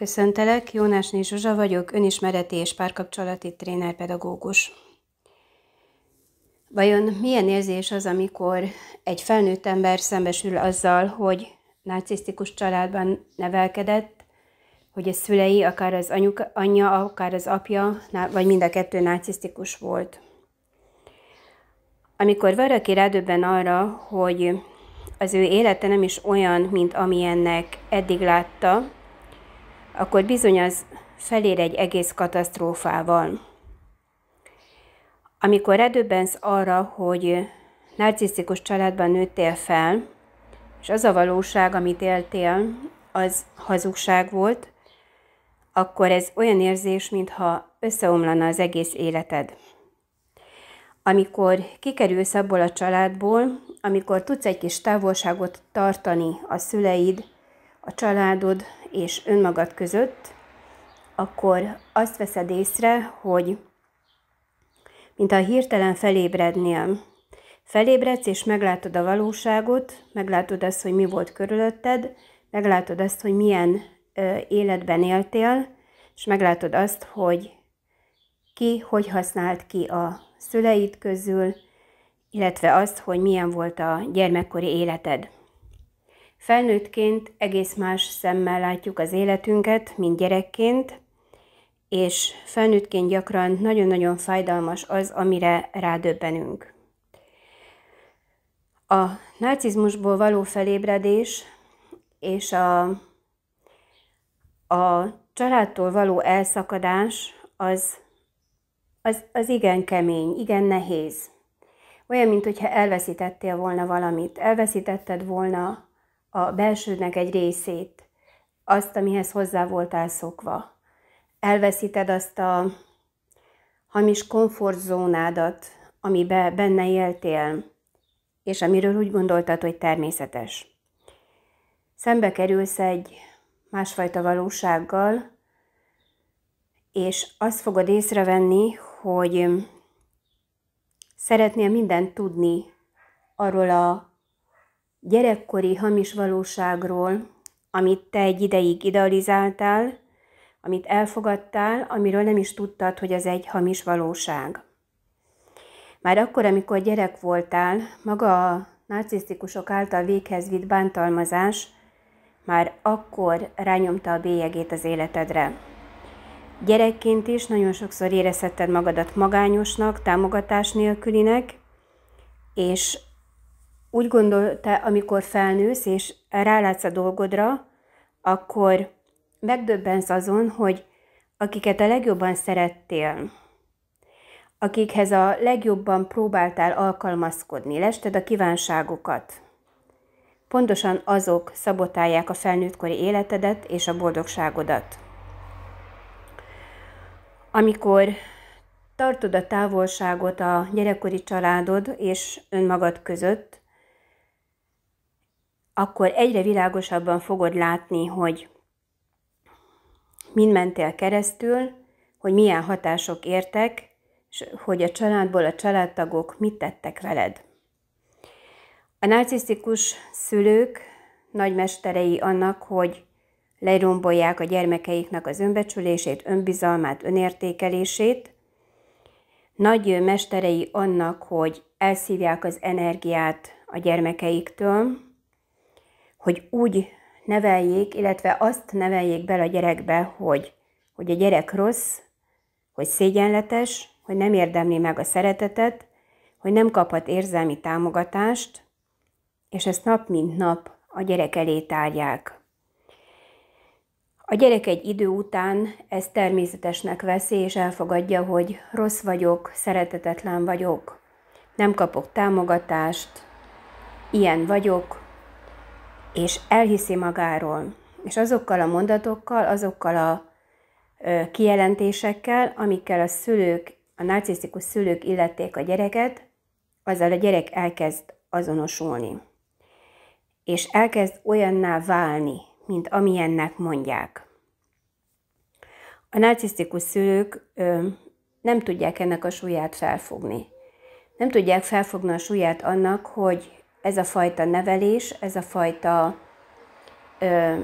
Köszöntelek, Jónásné Zsuzsa vagyok, önismereti és párkapcsolati trénerpedagógus. Vajon milyen érzés az, amikor egy felnőtt ember szembesül azzal, hogy narcisztikus családban nevelkedett, hogy a szülei, akár az anyuka, anyja, akár az apja, vagy mind a kettő narcisztikus volt. Amikor valaki rádöbben arra, hogy az ő élete nem is olyan, mint amilyennek eddig látta, akkor bizony az felér egy egész katasztrófával. Amikor redőbensz arra, hogy narcisztikus családban nőttél fel, és az a valóság, amit éltél, az hazugság volt, akkor ez olyan érzés, mintha összeomlana az egész életed. Amikor kikerülsz abból a családból, amikor tudsz egy kis távolságot tartani a szüleid, a családod, és önmagad között, akkor azt veszed észre, hogy mint a hirtelen felébrednél. Felébredsz, és meglátod a valóságot, meglátod azt, hogy mi volt körülötted, meglátod azt, hogy milyen ö, életben éltél, és meglátod azt, hogy ki, hogy használt ki a szüleid közül, illetve azt, hogy milyen volt a gyermekkori életed. Felnőttként egész más szemmel látjuk az életünket, mint gyerekként, és felnőttként gyakran nagyon-nagyon fájdalmas az, amire rádöbbenünk. A narcizmusból való felébredés és a, a családtól való elszakadás az, az, az igen kemény, igen nehéz. Olyan, mintha elveszítettél volna valamit, elveszítetted volna a belsődnek egy részét, azt, amihez hozzá voltál szokva. Elveszíted azt a hamis komfortzónádat, amiben benne éltél, és amiről úgy gondoltad, hogy természetes. Szembe kerülsz egy másfajta valósággal, és azt fogod észrevenni, hogy szeretnél mindent tudni arról a gyerekkori hamis valóságról, amit te egy ideig idealizáltál, amit elfogadtál, amiről nem is tudtad, hogy ez egy hamis valóság. Már akkor, amikor gyerek voltál, maga a narcisztikusok által véghez vitt bántalmazás már akkor rányomta a bélyegét az életedre. Gyerekként is nagyon sokszor érezhetted magadat magányosnak, támogatás nélkülinek, és úgy gondol, te, amikor felnősz és rálátsz a dolgodra, akkor megdöbbensz azon, hogy akiket a legjobban szerettél, akikhez a legjobban próbáltál alkalmazkodni, lested a kívánságokat. Pontosan azok szabotálják a felnőttkori életedet és a boldogságodat. Amikor tartod a távolságot a gyerekkori családod és önmagad között, akkor egyre világosabban fogod látni, hogy mind mentél keresztül, hogy milyen hatások értek, és hogy a családból a családtagok mit tettek veled. A narcisztikus szülők nagymesterei annak, hogy lerombolják a gyermekeiknek az önbecsülését, önbizalmát, önértékelését, nagy mesterei annak, hogy elszívják az energiát a gyermekeiktől, hogy úgy neveljék, illetve azt neveljék bele a gyerekbe, hogy, hogy a gyerek rossz, hogy szégyenletes, hogy nem érdemli meg a szeretetet, hogy nem kaphat érzelmi támogatást, és ezt nap mint nap a gyerek elé tárják. A gyerek egy idő után ezt természetesnek veszi, és elfogadja, hogy rossz vagyok, szeretetetlen vagyok, nem kapok támogatást, ilyen vagyok, és elhiszi magáról, és azokkal a mondatokkal, azokkal a kijelentésekkel, amikkel a szülők, a narcisztikus szülők illették a gyereket, azzal a gyerek elkezd azonosulni. És elkezd olyanná válni, mint amilyennek mondják. A narcisztikus szülők ö, nem tudják ennek a súlyát felfogni. Nem tudják felfogni a súlyát annak, hogy ez a fajta nevelés, ez a fajta ö,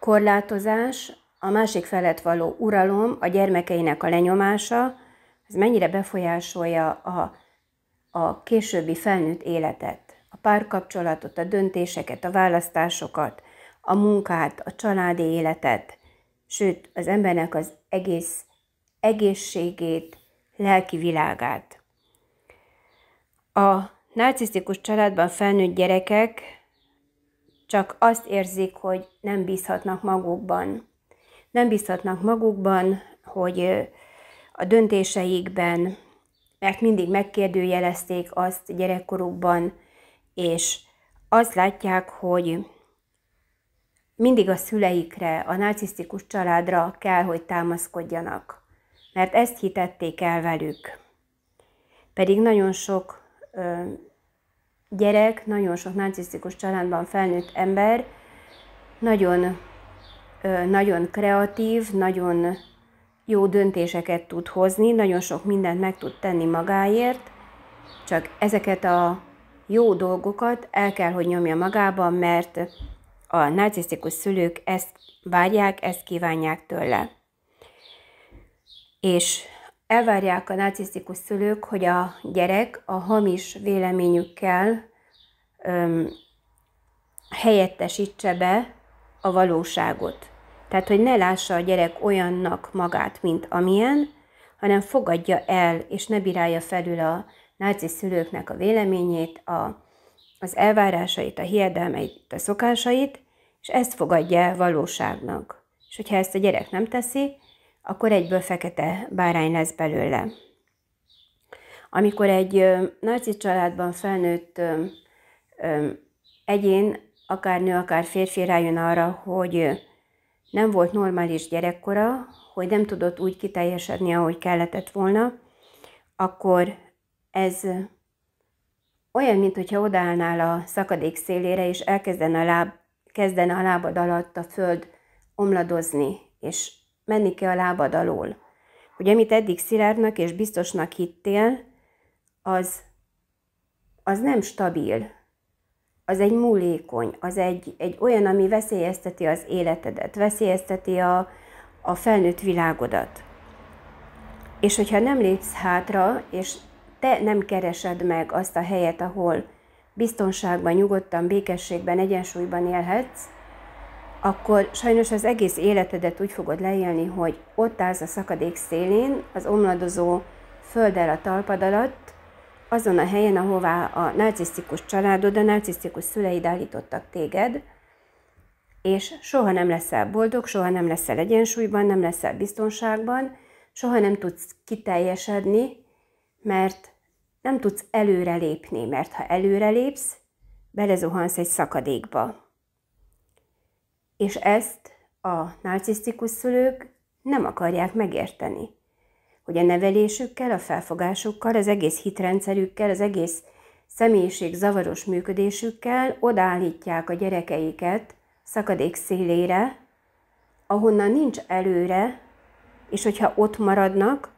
korlátozás, a másik felett való uralom, a gyermekeinek a lenyomása, ez mennyire befolyásolja a, a későbbi felnőtt életet, a párkapcsolatot, a döntéseket, a választásokat, a munkát, a családi életet, sőt, az embernek az egész egészségét, lelki világát. A narcisztikus családban felnőtt gyerekek csak azt érzik, hogy nem bízhatnak magukban. Nem bízhatnak magukban, hogy a döntéseikben, mert mindig megkérdőjelezték azt gyerekkorukban, és azt látják, hogy mindig a szüleikre, a narcisztikus családra kell, hogy támaszkodjanak, mert ezt hitették el velük. Pedig nagyon sok gyerek, nagyon sok narcisztikus családban felnőtt ember nagyon, nagyon kreatív, nagyon jó döntéseket tud hozni, nagyon sok mindent meg tud tenni magáért, csak ezeket a jó dolgokat el kell, hogy nyomja magában, mert a narcisztikus szülők ezt várják, ezt kívánják tőle. És elvárják a narcisztikus szülők, hogy a gyerek a hamis véleményükkel öm, helyettesítse be a valóságot. Tehát, hogy ne lássa a gyerek olyannak magát, mint amilyen, hanem fogadja el, és ne bírálja felül a náci szülőknek a véleményét, a, az elvárásait, a hiedelmeit, a szokásait, és ezt fogadja valóságnak. És hogyha ezt a gyerek nem teszi, akkor egyből fekete bárány lesz belőle. Amikor egy narci családban felnőtt egyén, akár nő, akár férfi rájön arra, hogy nem volt normális gyerekkora, hogy nem tudott úgy kiteljesedni, ahogy kellett volna, akkor ez olyan, mintha odaállnál a szakadék szélére, és elkezdene a, láb, kezdene a lábad alatt a föld omladozni, és menni kell a lábad alól. Hogy amit eddig szilárdnak és biztosnak hittél, az, az nem stabil. Az egy múlékony, az egy, egy olyan, ami veszélyezteti az életedet, veszélyezteti a, a felnőtt világodat. És hogyha nem lépsz hátra, és te nem keresed meg azt a helyet, ahol biztonságban, nyugodtan, békességben, egyensúlyban élhetsz, akkor sajnos az egész életedet úgy fogod leélni, hogy ott állsz a szakadék szélén, az omladozó földel a talpad alatt, azon a helyen, ahová a narcisztikus családod, a narcisztikus szüleid állítottak téged, és soha nem leszel boldog, soha nem leszel egyensúlyban, nem leszel biztonságban, soha nem tudsz kiteljesedni, mert nem tudsz előrelépni, mert ha előrelépsz, belezuhansz egy szakadékba és ezt a narcisztikus szülők nem akarják megérteni, hogy a nevelésükkel, a felfogásukkal, az egész hitrendszerükkel, az egész személyiség zavaros működésükkel odállítják a gyerekeiket szakadék szélére, ahonnan nincs előre, és hogyha ott maradnak,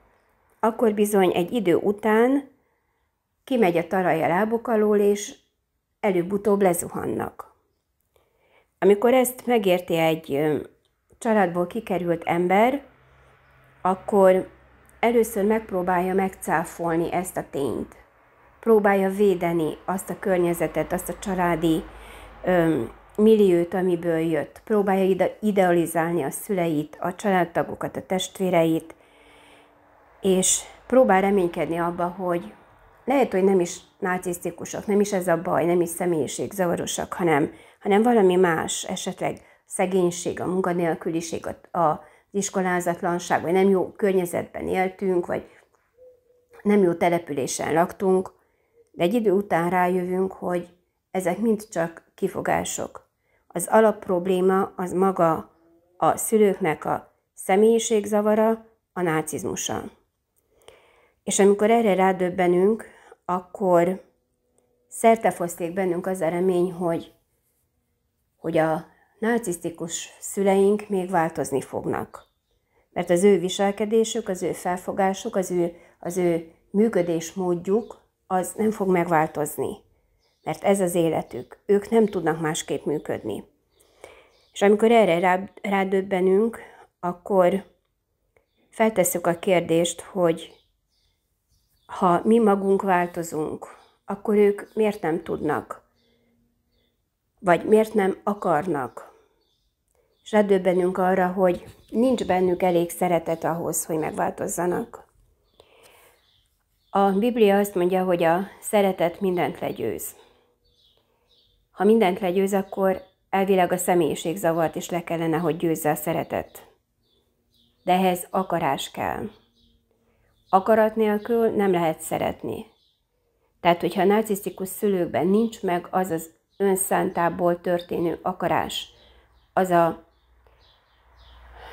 akkor bizony egy idő után kimegy a talaj a lábuk alól, és előbb-utóbb lezuhannak. Amikor ezt megérti egy családból kikerült ember, akkor először megpróbálja megcáfolni ezt a tényt. Próbálja védeni azt a környezetet, azt a családi milliót, amiből jött. Próbálja ide idealizálni a szüleit, a családtagokat, a testvéreit, és próbál reménykedni abba, hogy lehet, hogy nem is narcisztikusak, nem is ez a baj, nem is személyiségzavarosak, hanem hanem valami más, esetleg szegénység, a munkanélküliség, az iskolázatlanság, vagy nem jó környezetben éltünk, vagy nem jó településen laktunk, de egy idő után rájövünk, hogy ezek mind csak kifogások. Az alapprobléma az maga a szülőknek a személyiségzavara, a nácizmusa. És amikor erre rádöbbenünk, akkor szertefoszték bennünk az a remény, hogy hogy a narcisztikus szüleink még változni fognak. Mert az ő viselkedésük, az ő felfogásuk, az ő, az ő működésmódjuk az nem fog megváltozni. Mert ez az életük. Ők nem tudnak másképp működni. És amikor erre rádöbbenünk, akkor feltesszük a kérdést, hogy ha mi magunk változunk, akkor ők miért nem tudnak? vagy miért nem akarnak. És rádöbbenünk arra, hogy nincs bennük elég szeretet ahhoz, hogy megváltozzanak. A Biblia azt mondja, hogy a szeretet mindent legyőz. Ha mindent legyőz, akkor elvileg a zavart is le kellene, hogy győzze a szeretet. De ehhez akarás kell. Akarat nélkül nem lehet szeretni. Tehát, hogyha a narcisztikus szülőkben nincs meg az az önszántából történő akarás, az a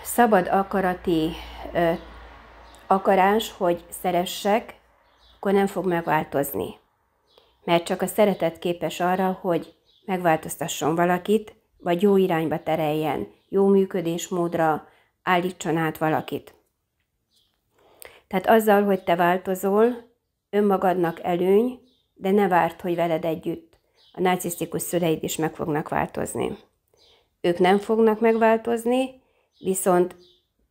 szabad akarati ö, akarás, hogy szeressek, akkor nem fog megváltozni. Mert csak a szeretet képes arra, hogy megváltoztasson valakit, vagy jó irányba tereljen, jó működésmódra állítson át valakit. Tehát azzal, hogy te változol, önmagadnak előny, de ne várt, hogy veled együtt a narcisztikus szüleid is meg fognak változni. Ők nem fognak megváltozni, viszont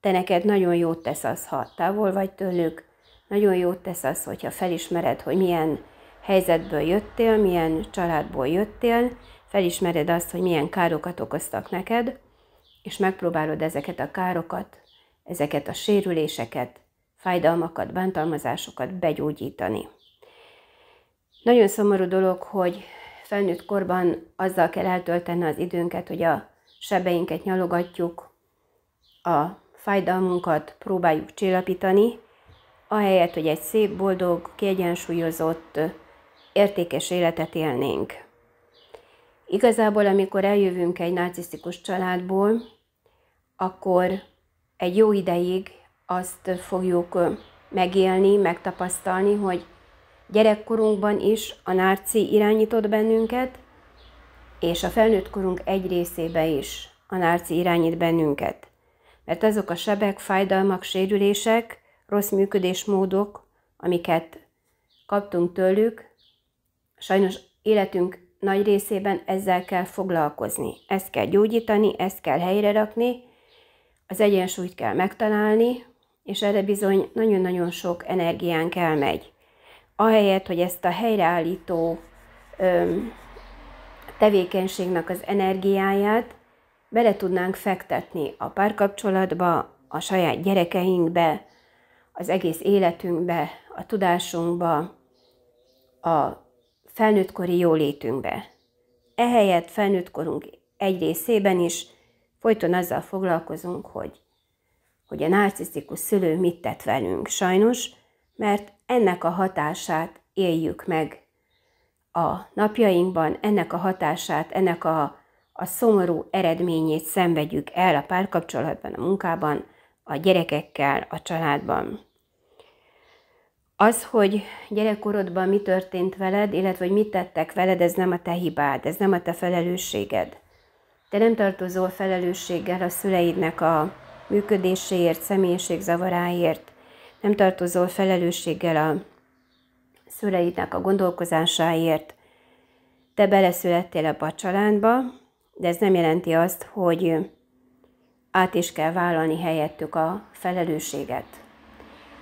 te neked nagyon jót tesz az, ha távol vagy tőlük, nagyon jót tesz az, hogyha felismered, hogy milyen helyzetből jöttél, milyen családból jöttél, felismered azt, hogy milyen károkat okoztak neked, és megpróbálod ezeket a károkat, ezeket a sérüléseket, fájdalmakat, bántalmazásokat begyógyítani. Nagyon szomorú dolog, hogy felnőtt korban azzal kell eltölteni az időnket, hogy a sebeinket nyalogatjuk, a fájdalmunkat próbáljuk csillapítani, ahelyett, hogy egy szép, boldog, kiegyensúlyozott, értékes életet élnénk. Igazából, amikor eljövünk egy narcisztikus családból, akkor egy jó ideig azt fogjuk megélni, megtapasztalni, hogy Gyerekkorunkban is a nárci irányított bennünket, és a felnőtt korunk egy részébe is a nárci irányít bennünket. Mert azok a sebek, fájdalmak, sérülések, rossz működésmódok, amiket kaptunk tőlük, sajnos életünk nagy részében ezzel kell foglalkozni. Ezt kell gyógyítani, ezt kell helyre rakni, az egyensúlyt kell megtalálni, és erre bizony nagyon-nagyon sok energiánk elmegy ahelyett, hogy ezt a helyreállító ö, tevékenységnek az energiáját bele tudnánk fektetni a párkapcsolatba, a saját gyerekeinkbe, az egész életünkbe, a tudásunkba, a felnőttkori jólétünkbe. Ehelyett felnőttkorunk egy részében is folyton azzal foglalkozunk, hogy, hogy a narcisztikus szülő mit tett velünk. Sajnos mert ennek a hatását éljük meg a napjainkban, ennek a hatását, ennek a, a szomorú eredményét szenvedjük el a párkapcsolatban, a munkában, a gyerekekkel, a családban. Az, hogy gyerekkorodban mi történt veled, illetve hogy mit tettek veled, ez nem a te hibád, ez nem a te felelősséged. Te nem tartozol felelősséggel a szüleidnek a működéséért, személyiségzavaráért, nem tartozol felelősséggel a szüleidnek a gondolkozásáért. Te beleszülettél ebbe a családba, de ez nem jelenti azt, hogy át is kell vállalni helyettük a felelősséget.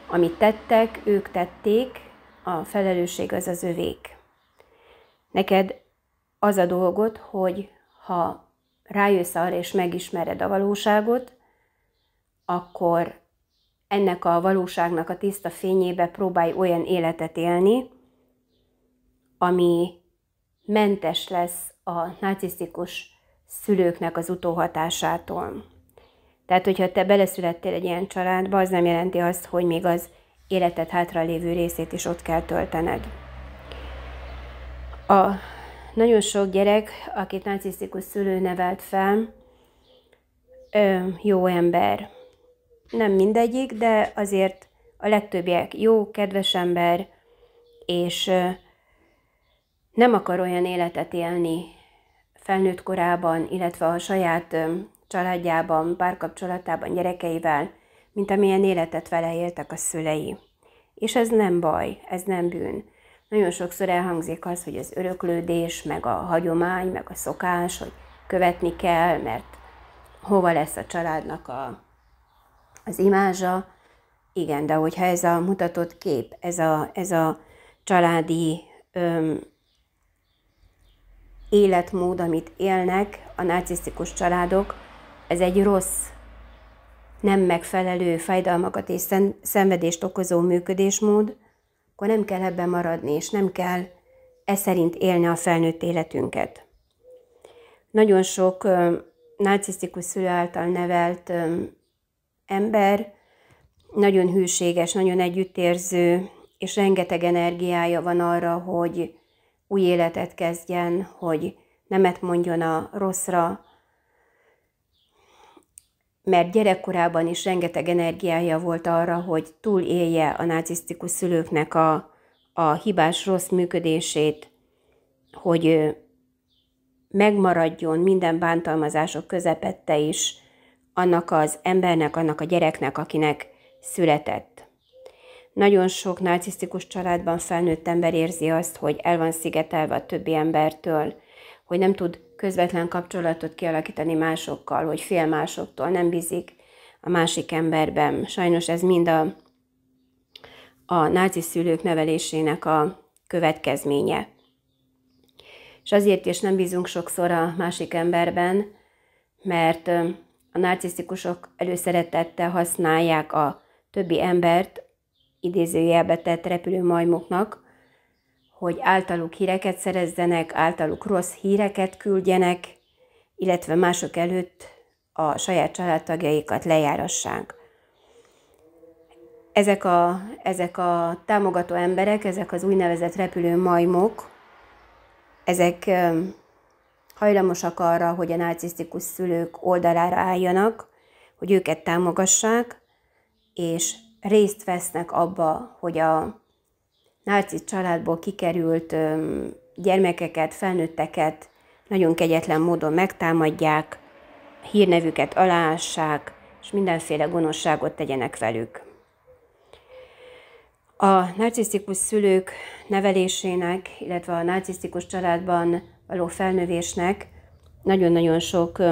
Amit tettek, ők tették, a felelősség az az övék. Neked az a dolgot, hogy ha rájössz arra és megismered a valóságot, akkor ennek a valóságnak a tiszta fényébe próbálj olyan életet élni, ami mentes lesz a narcisztikus szülőknek az utóhatásától. Tehát, hogyha te beleszülettél egy ilyen családba, az nem jelenti azt, hogy még az életed hátralévő részét is ott kell töltened. A nagyon sok gyerek, akit narcisztikus szülő nevelt fel, jó ember, nem mindegyik, de azért a legtöbbiek jó, kedves ember, és nem akar olyan életet élni felnőtt korában, illetve a saját családjában, párkapcsolatában, gyerekeivel, mint amilyen életet vele éltek a szülei. És ez nem baj, ez nem bűn. Nagyon sokszor elhangzik az, hogy az öröklődés, meg a hagyomány, meg a szokás, hogy követni kell, mert hova lesz a családnak a az imázsa, igen, de hogyha ez a mutatott kép, ez a, ez a családi öm, életmód, amit élnek a narcisztikus családok, ez egy rossz, nem megfelelő fájdalmakat és szenvedést okozó működésmód, akkor nem kell ebben maradni, és nem kell e szerint élni a felnőtt életünket. Nagyon sok narcisztikus szülő által nevelt öm, ember, nagyon hűséges, nagyon együttérző, és rengeteg energiája van arra, hogy új életet kezdjen, hogy nemet mondjon a rosszra, mert gyerekkorában is rengeteg energiája volt arra, hogy túlélje a nácisztikus szülőknek a, a hibás rossz működését, hogy megmaradjon minden bántalmazások közepette is, annak az embernek, annak a gyereknek, akinek született. Nagyon sok narcisztikus családban felnőtt ember érzi azt, hogy el van szigetelve a többi embertől, hogy nem tud közvetlen kapcsolatot kialakítani másokkal, hogy fél másoktól, nem bízik a másik emberben. Sajnos ez mind a, a náci szülők nevelésének a következménye. És azért is nem bízunk sokszor a másik emberben, mert a narcisztikusok előszeretettel használják a többi embert, idézőjelbe tett majmoknak, hogy általuk híreket szerezzenek, általuk rossz híreket küldjenek, illetve mások előtt a saját családtagjaikat lejárassák. Ezek a, ezek a támogató emberek, ezek az úgynevezett majmok, ezek hajlamosak arra, hogy a narcisztikus szülők oldalára álljanak, hogy őket támogassák, és részt vesznek abba, hogy a narciszt családból kikerült gyermekeket, felnőtteket nagyon kegyetlen módon megtámadják, hírnevüket aláássák, és mindenféle gonoszságot tegyenek velük. A narcisztikus szülők nevelésének, illetve a narcisztikus családban való felnövésnek nagyon-nagyon sok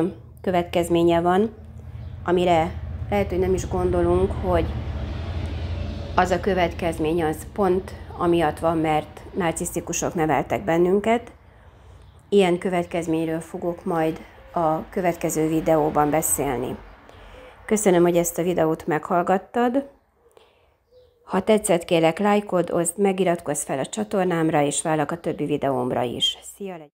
következménye van, amire lehet, hogy nem is gondolunk, hogy az a következmény az pont amiatt van, mert narcisztikusok neveltek bennünket. Ilyen következményről fogok majd a következő videóban beszélni. Köszönöm, hogy ezt a videót meghallgattad. Ha tetszett, kérlek lájkod, oszd, megiratkozz fel a csatornámra, és vállak a többi videómra is. Szia!